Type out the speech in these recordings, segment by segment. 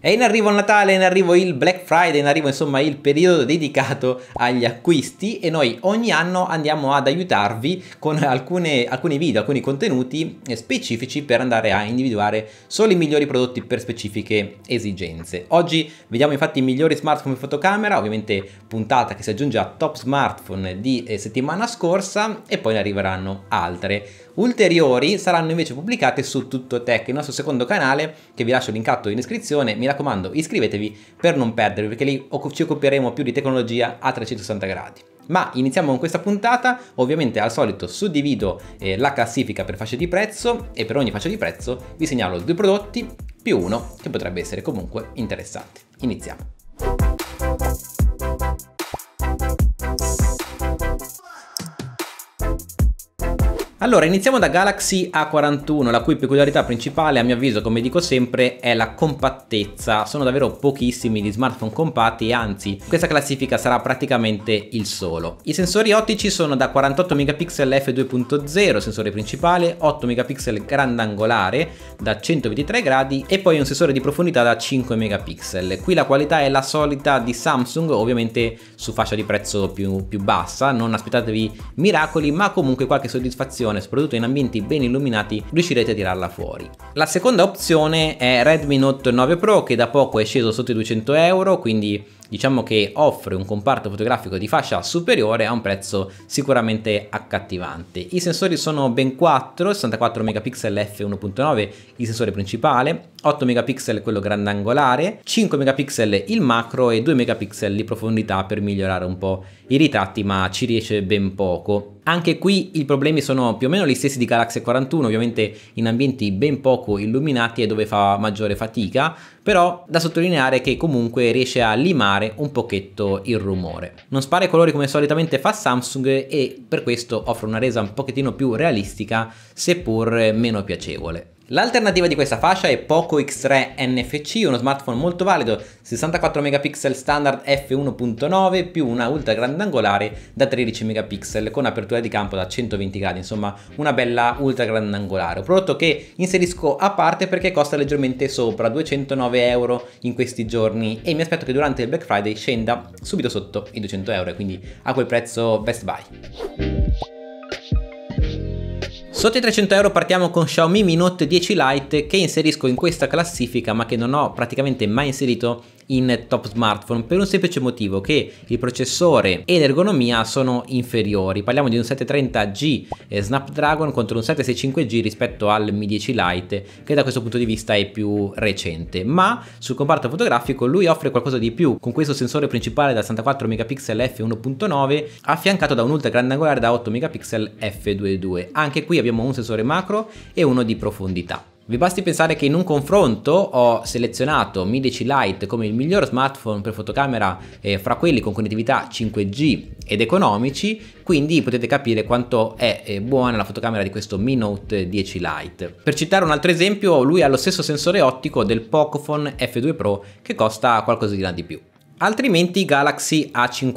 È in arrivo il Natale, è in arrivo il Black Friday, è in arrivo insomma il periodo dedicato agli acquisti e noi ogni anno andiamo ad aiutarvi con alcune, alcuni video, alcuni contenuti specifici per andare a individuare solo i migliori prodotti per specifiche esigenze. Oggi vediamo infatti i migliori smartphone in fotocamera, ovviamente puntata che si aggiunge a top smartphone di eh, settimana scorsa e poi ne arriveranno altre ulteriori saranno invece pubblicate su Tutto Tech, il nostro secondo canale che vi lascio linkato in descrizione, mi raccomando iscrivetevi per non perdervi perché lì ci occuperemo più di tecnologia a 360 gradi. Ma iniziamo con questa puntata, ovviamente al solito suddivido eh, la classifica per fasce di prezzo e per ogni fascia di prezzo vi segnalo due prodotti più uno che potrebbe essere comunque interessante. Iniziamo. Allora, iniziamo da Galaxy A41, la cui peculiarità principale, a mio avviso, come dico sempre, è la compattezza. Sono davvero pochissimi gli smartphone compatti anzi, questa classifica sarà praticamente il solo. I sensori ottici sono da 48 megapixel f2.0, sensore principale, 8 megapixel grandangolare da 123 gradi e poi un sensore di profondità da 5 megapixel. Qui la qualità è la solita di Samsung, ovviamente su fascia di prezzo più, più bassa, non aspettatevi miracoli, ma comunque qualche soddisfazione informazione, soprattutto in ambienti ben illuminati, riuscirete a tirarla fuori. La seconda opzione è Redmi Note 9 Pro che da poco è sceso sotto i 200 euro, quindi diciamo che offre un comparto fotografico di fascia superiore a un prezzo sicuramente accattivante. I sensori sono ben 4, 64 megapixel f1.9 il sensore principale, 8 megapixel quello grandangolare, 5 megapixel il macro e 2 megapixel di profondità per migliorare un po' i ritratti, ma ci riesce ben poco. Anche qui i problemi sono più o meno gli stessi di Galaxy 41, ovviamente in ambienti ben poco illuminati e dove fa maggiore fatica, però da sottolineare che comunque riesce a limare un pochetto il rumore. Non spara i colori come solitamente fa Samsung e per questo offre una resa un pochettino più realistica, seppur meno piacevole. L'alternativa di questa fascia è Poco X3 NFC, uno smartphone molto valido, 64 megapixel standard f1.9 più una ultra grandangolare da 13 megapixel con apertura di campo da 120 gradi, insomma una bella ultra grandangolare. Un prodotto che inserisco a parte perché costa leggermente sopra 209 euro in questi giorni e mi aspetto che durante il Black Friday scenda subito sotto i 200 euro e quindi a quel prezzo best buy. Sotto i 300 euro partiamo con Xiaomi Mi Note 10 Lite che inserisco in questa classifica ma che non ho praticamente mai inserito in top smartphone per un semplice motivo che il processore e l'ergonomia sono inferiori. Parliamo di un 730G eh, Snapdragon contro un 765G rispetto al Mi 10 Lite che da questo punto di vista è più recente, ma sul comparto fotografico lui offre qualcosa di più con questo sensore principale da 64 megapixel f1.9 affiancato da un ultra grandangolare da 8 megapixel f2.2. Anche qui abbiamo un sensore macro e uno di profondità. Vi basti pensare che in un confronto ho selezionato Mi 10 Lite come il miglior smartphone per fotocamera eh, fra quelli con connettività 5G ed economici, quindi potete capire quanto è eh, buona la fotocamera di questo Mi Note 10 Lite. Per citare un altro esempio, lui ha lo stesso sensore ottico del Pocophone F2 Pro che costa qualcosina di più. Altrimenti Galaxy A51,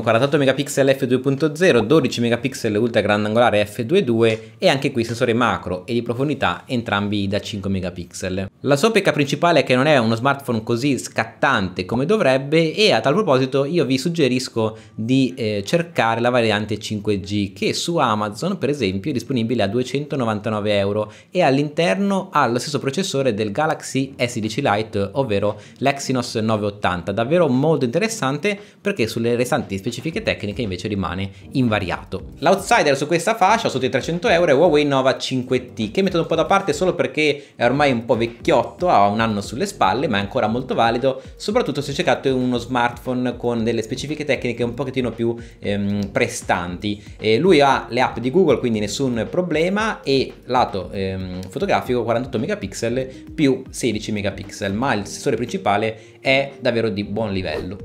48 megapixel f2.0, 12 megapixel ultra grandangolare f2.2 e anche qui sensore macro e di profondità entrambi da 5 megapixel. La sua pecca principale è che non è uno smartphone così scattante come dovrebbe e a tal proposito io vi suggerisco di eh, cercare la variante 5G che su Amazon per esempio è disponibile a 299 euro e all'interno ha lo stesso processore del Galaxy S10 Lite ovvero l'Exynos 980, davvero molto molto interessante perché sulle restanti specifiche tecniche invece rimane invariato. L'outsider su questa fascia sotto i 300 euro è Huawei Nova 5T che metto un po' da parte solo perché è ormai un po' vecchiotto, ha un anno sulle spalle ma è ancora molto valido soprattutto se cercate uno smartphone con delle specifiche tecniche un pochettino più ehm, prestanti. Eh, lui ha le app di Google quindi nessun problema e lato ehm, fotografico 48 megapixel più 16 megapixel ma il sensore principale è davvero di buon livello livello.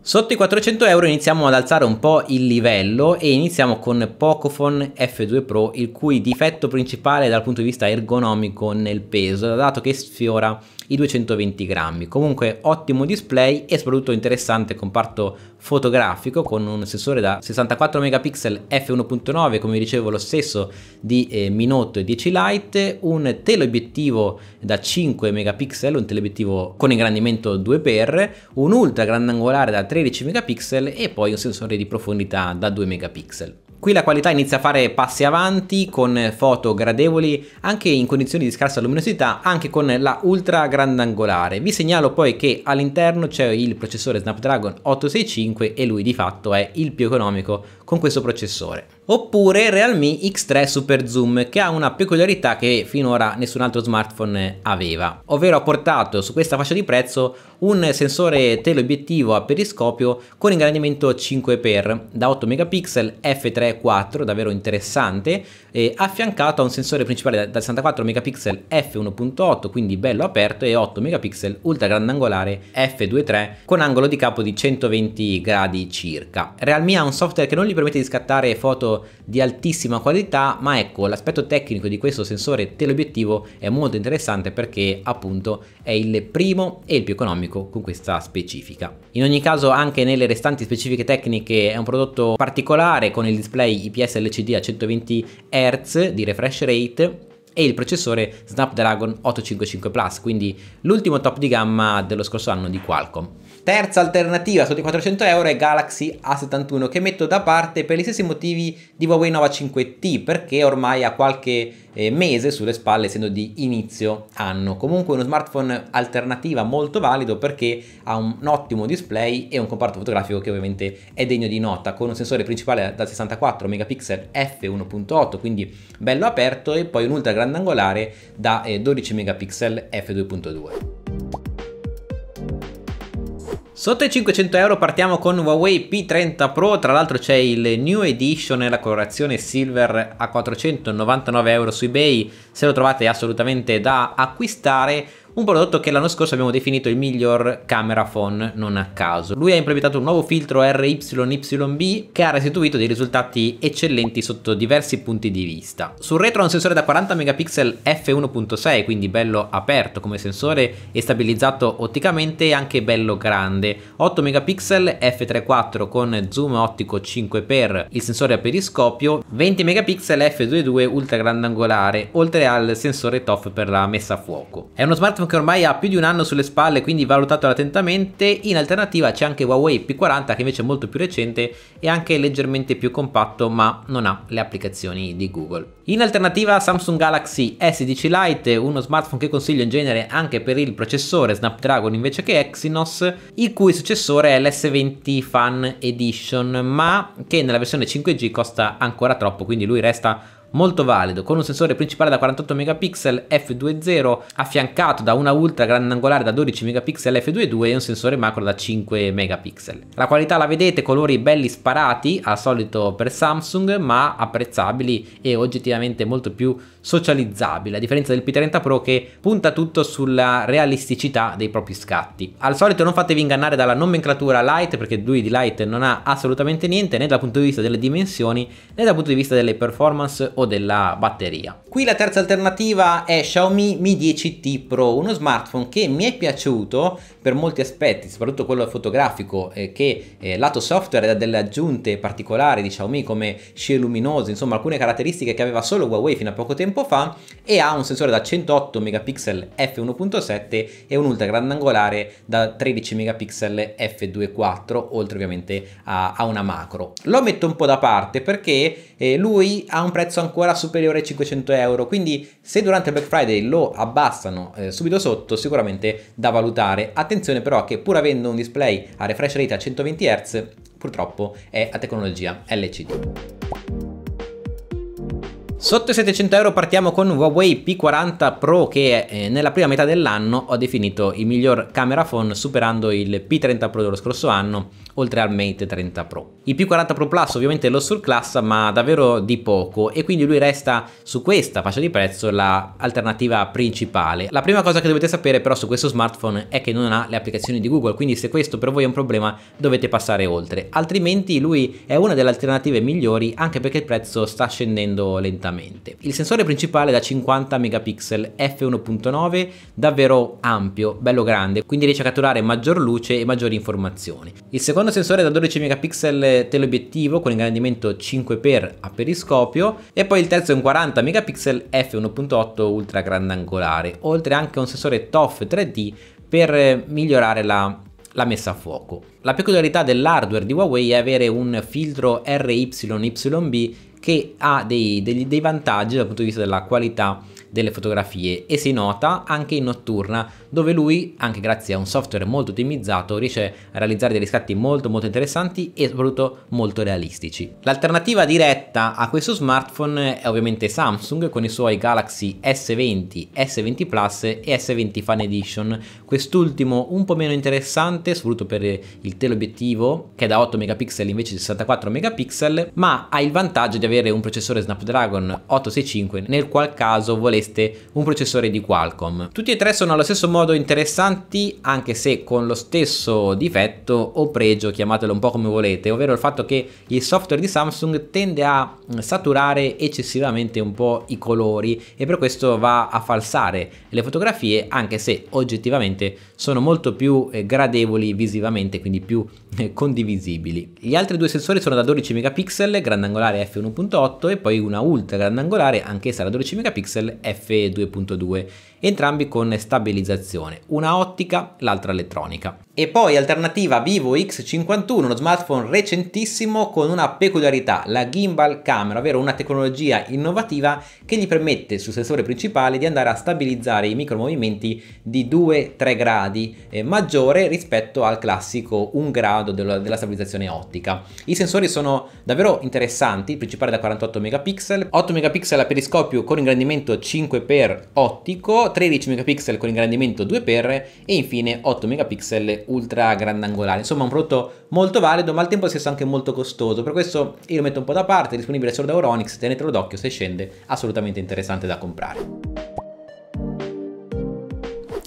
Sotto i 400 euro iniziamo ad alzare un po' il livello e iniziamo con Pocophone F2 Pro il cui difetto principale dal punto di vista ergonomico nel peso dato che sfiora i 220 grammi. Comunque ottimo display e soprattutto interessante comparto fotografico con un sensore da 64 megapixel f1.9 come dicevo lo stesso di eh, Mi Note 10 Lite, un teleobiettivo da 5 megapixel, un teleobiettivo con ingrandimento 2x, un ultra grandangolare da 13 megapixel e poi un sensore di profondità da 2 megapixel. Qui la qualità inizia a fare passi avanti con foto gradevoli anche in condizioni di scarsa luminosità anche con la ultra grandangolare. Vi segnalo poi che all'interno c'è il processore Snapdragon 865 e lui di fatto è il più economico con questo processore. Oppure Realme X3 Super Zoom che ha una peculiarità che finora nessun altro smartphone aveva, ovvero ha portato su questa fascia di prezzo un sensore teleobiettivo a periscopio con ingrandimento 5x da 8 megapixel f3 3.4 davvero interessante eh, affiancato a un sensore principale da 64 megapixel f1.8 quindi bello aperto e 8 megapixel ultra grandangolare f2.3 con angolo di capo di 120 gradi circa. Realme ha un software che non gli permette di scattare foto di altissima qualità ma ecco l'aspetto tecnico di questo sensore teleobiettivo è molto interessante perché appunto è il primo e il più economico con questa specifica. In ogni caso anche nelle restanti specifiche tecniche è un prodotto particolare con il display display IPS LCD a 120 Hz di refresh rate e il processore Snapdragon 855 Plus, quindi l'ultimo top di gamma dello scorso anno di Qualcomm. Terza alternativa sotto i 400 euro è Galaxy A71 che metto da parte per gli stessi motivi di Huawei Nova 5T perché ormai ha qualche eh, mese sulle spalle essendo di inizio anno. Comunque uno smartphone alternativa molto valido perché ha un, ottimo display e un comparto fotografico che ovviamente è degno di nota con un sensore principale da 64 megapixel f1.8 quindi bello aperto e poi un ultra grandangolare da 12 eh, megapixel f2.2. Sotto i 500 euro partiamo con Huawei P30 Pro, tra l'altro c'è il New Edition e la colorazione Silver a 499 euro su eBay, se lo trovate assolutamente da acquistare un prodotto che l'anno scorso abbiamo definito il miglior camera phone non a caso. Lui ha implementato un nuovo filtro RYYB che ha restituito dei risultati eccellenti sotto diversi punti di vista. Sul retro ha un sensore da 40 megapixel f1.6, quindi bello aperto come sensore e stabilizzato otticamente e anche bello grande. 8 megapixel f3.4 con zoom ottico 5x, il sensore a periscopio, 20 megapixel f2.2 ultra grandangolare, oltre al sensore TOF per la messa a fuoco. È uno smartphone che ormai ha più di un anno sulle spalle, quindi valutatelo attentamente. In alternativa c'è anche Huawei P40 che invece è molto più recente e anche leggermente più compatto, ma non ha le applicazioni di Google. In alternativa Samsung Galaxy S10 Lite, uno smartphone che consiglio in genere anche per il processore Snapdragon invece che Exynos, il cui successore è l'S20 Fan Edition, ma che nella versione 5G costa ancora troppo, quindi lui resta molto valido con un sensore principale da 48 megapixel f2.0 affiancato da una ultra grandangolare da 12 megapixel f2.2 e un sensore macro da 5 megapixel. La qualità la vedete, colori belli sparati al solito per Samsung ma apprezzabili e oggettivamente molto più socializzabili a differenza del P30 Pro che punta tutto sulla realisticità dei propri scatti. Al solito non fatevi ingannare dalla nomenclatura light perché lui di light non ha assolutamente niente né dal punto di vista delle dimensioni né dal punto di vista delle performance o della batteria. Qui la terza alternativa è Xiaomi Mi 10T Pro, uno smartphone che mi è piaciuto per molti aspetti, soprattutto quello fotografico, eh, che eh, lato software ha delle aggiunte particolari di Xiaomi come scie luminose, insomma alcune caratteristiche che aveva solo Huawei fino a poco tempo fa e ha un sensore da 108 megapixel f1.7 e un ultra grandangolare da 13 megapixel f2.4, oltre ovviamente a, a una macro. Lo metto un po' da parte perché eh, lui ha un prezzo ancora superiore ai 500 euro, quindi se durante il Black Friday lo abbassano eh, subito sotto sicuramente da valutare. Attenzione però che pur avendo un display a refresh rate a 120 Hz, purtroppo è a tecnologia LCD. Sotto i 700 euro partiamo con Huawei P40 Pro che eh, nella prima metà dell'anno ho definito il miglior camera phone superando il P30 Pro dello scorso anno oltre al Mate 30 Pro. Il P40 Pro Plus ovviamente lo surclassa ma davvero di poco e quindi lui resta su questa fascia di prezzo l'alternativa la principale. La prima cosa che dovete sapere però su questo smartphone è che non ha le applicazioni di Google quindi se questo per voi è un problema dovete passare oltre altrimenti lui è una delle alternative migliori anche perché il prezzo sta scendendo lentamente lentamente. Il sensore principale da 50 megapixel f1.9 davvero ampio, bello grande, quindi riesce a catturare maggior luce e maggiori informazioni. Il secondo sensore da 12 megapixel teleobiettivo con ingrandimento 5x a periscopio e poi il terzo è un 40 megapixel f1.8 ultra grandangolare, oltre anche a un sensore TOF 3D per migliorare la la messa a fuoco. La peculiarità dell'hardware di Huawei è avere un filtro RYYB che ha dei, dei, dei vantaggi dal punto di vista della qualità delle fotografie e si nota anche in notturna dove lui anche grazie a un software molto ottimizzato riesce a realizzare dei riscatti molto molto interessanti e soprattutto molto realistici. L'alternativa diretta a questo smartphone è ovviamente Samsung con i suoi Galaxy S20, S20 Plus e S20 Fan Edition, quest'ultimo un po' meno interessante soprattutto per il teleobiettivo che è da 8 megapixel invece di 64 megapixel ma ha il vantaggio di avere un processore Snapdragon 865 nel qual caso volete avreste un processore di Qualcomm. Tutti e tre sono allo stesso modo interessanti anche se con lo stesso difetto o pregio, chiamatelo un po' come volete, ovvero il fatto che il software di Samsung tende a mm, saturare eccessivamente un po' i colori e per questo va a falsare le fotografie anche se oggettivamente sono molto più eh, gradevoli visivamente, quindi più eh, condivisibili. Gli altri due sensori sono da 12 megapixel grandangolare f1.8 e poi una ultra grandangolare anch'essa da 12 megapixel f2.2 entrambi con stabilizzazione, una ottica, l'altra elettronica. E poi alternativa Vivo X51, uno smartphone recentissimo con una peculiarità, la gimbal camera, ovvero una tecnologia innovativa che gli permette sul sensore principale di andare a stabilizzare i micromovimenti di 2-3 gradi eh, maggiore rispetto al classico 1 grado della, della stabilizzazione ottica. I sensori sono davvero interessanti, il principale da 48 megapixel, 8 megapixel a periscopio con ingrandimento 5x ottico, 13 megapixel con ingrandimento 2x e infine 8 megapixel ultra grandangolare. Insomma un prodotto molto valido ma al tempo stesso anche molto costoso, per questo io lo metto un po' da parte, è disponibile solo da Euronix, tenetelo d'occhio se scende, assolutamente interessante da comprare.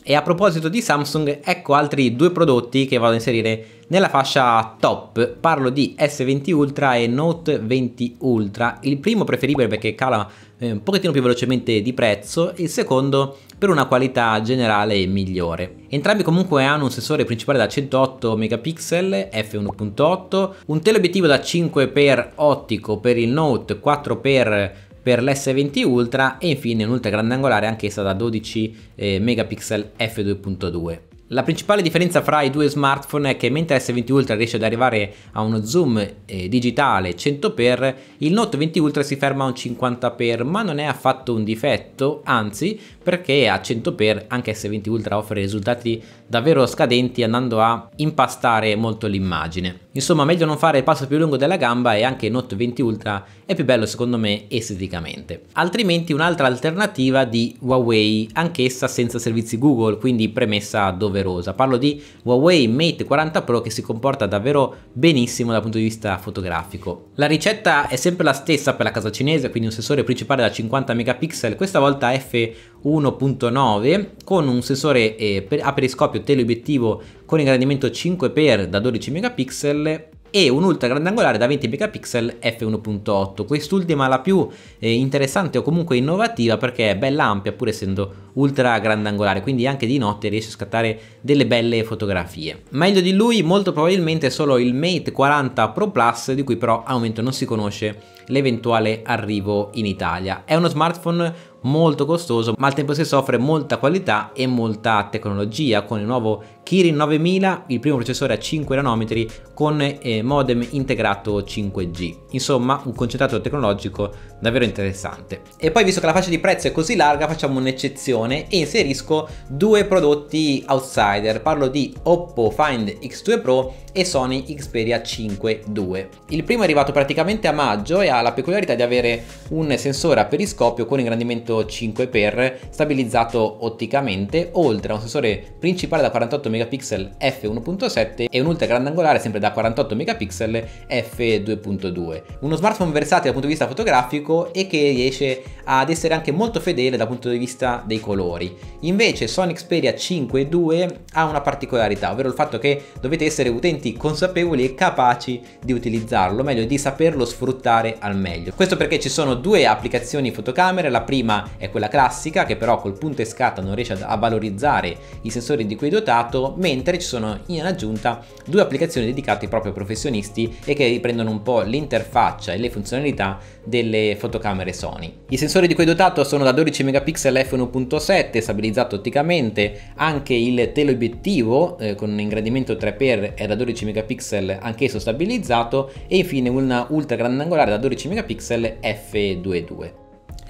E a proposito di Samsung, ecco altri due prodotti che vado a inserire nella fascia top. Parlo di S20 Ultra e Note 20 Ultra. Il primo preferibile perché cala eh, un pochettino più velocemente di prezzo e il secondo per una qualità generale migliore. Entrambi comunque hanno un sensore principale da 108 megapixel f1.8, un teleobiettivo da 5x ottico per il Note, 4x per l'S20 Ultra e infine un'ultra grande angolare anch'essa da 12 eh, megapixel f2.2. La principale differenza fra i due smartphone è che mentre S20 Ultra riesce ad arrivare a uno zoom eh, digitale 100x, il Note 20 Ultra si ferma a un 50x, ma non è affatto un difetto, anzi perché a 100x anche S20 Ultra offre risultati davvero scadenti andando a impastare molto l'immagine. Insomma meglio non fare il passo più lungo della gamba e anche Note 20 Ultra è più bello secondo me esteticamente. Altrimenti un'altra alternativa di Huawei, anch'essa senza servizi Google, quindi premessa doverosa. Parlo di Huawei Mate 40 Pro che si comporta davvero benissimo dal punto di vista fotografico. La ricetta è sempre la stessa per la casa cinese, quindi un sensore principale da 50 megapixel, questa volta f1 1.9 con un sensore eh, a periscopio teleobiettivo con ingrandimento 5x da 12 megapixel e un ultra grandangolare da 20 megapixel f1.8 quest'ultima la più eh, interessante o comunque innovativa perché è bella ampia pur essendo ultra grandangolare quindi anche di notte riesce a scattare delle belle fotografie meglio di lui molto probabilmente solo il Mate 40 Pro Plus di cui però al momento non si conosce l'eventuale arrivo in Italia. È uno smartphone molto costoso ma al tempo stesso offre molta qualità e molta tecnologia con il nuovo Kirin 9000 il primo processore a 5 nanometri con eh, modem integrato 5G insomma un concentrato tecnologico davvero interessante. E poi visto che la fascia di prezzo è così larga facciamo un'eccezione e inserisco due prodotti outsider, parlo di Oppo Find X2 Pro e Sony Xperia 5 II. Il primo è arrivato praticamente a maggio e ha la peculiarità di avere un sensore a periscopio con ingrandimento 5x stabilizzato otticamente, oltre a un sensore principale da 48 megapixel f1.7 e un ultra grandangolare sempre da 48 megapixel f2.2. Uno smartphone versatile dal punto di vista fotografico classico e che riesce ad essere anche molto fedele dal punto di vista dei colori. Invece Sonic Xperia 5 2 ha una particolarità, ovvero il fatto che dovete essere utenti consapevoli e capaci di utilizzarlo, o meglio di saperlo sfruttare al meglio. Questo perché ci sono due applicazioni fotocamere, la prima è quella classica che però col punto e scatta non riesce a valorizzare i sensori di cui è dotato, mentre ci sono in aggiunta due applicazioni dedicate proprio ai professionisti e che riprendono un po' l'interfaccia e le funzionalità delle fotocamere Sony. I sensori di cui è dotato sono da 12 megapixel f1.7 stabilizzato otticamente, anche il teleobiettivo eh, con un ingrandimento 3x è da 12 megapixel anch'esso stabilizzato e infine un ultra grandangolare da 12 megapixel f2.2.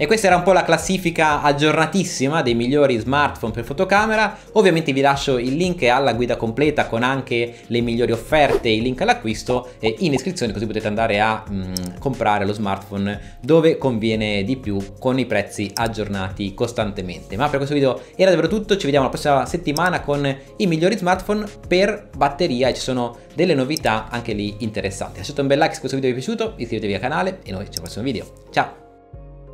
E questa era un po' la classifica aggiornatissima dei migliori smartphone per fotocamera. Ovviamente vi lascio il link alla guida completa con anche le migliori offerte, il link all'acquisto in iscrizione così potete andare a mh, mm, comprare lo smartphone dove conviene di più con i prezzi aggiornati costantemente. Ma per questo video era davvero tutto, ci vediamo la prossima settimana con i migliori smartphone per batteria e ci sono delle novità anche lì interessanti. Lasciate un bel like se questo video vi è piaciuto, iscrivetevi al canale e noi ci vediamo al prossimo video. Ciao!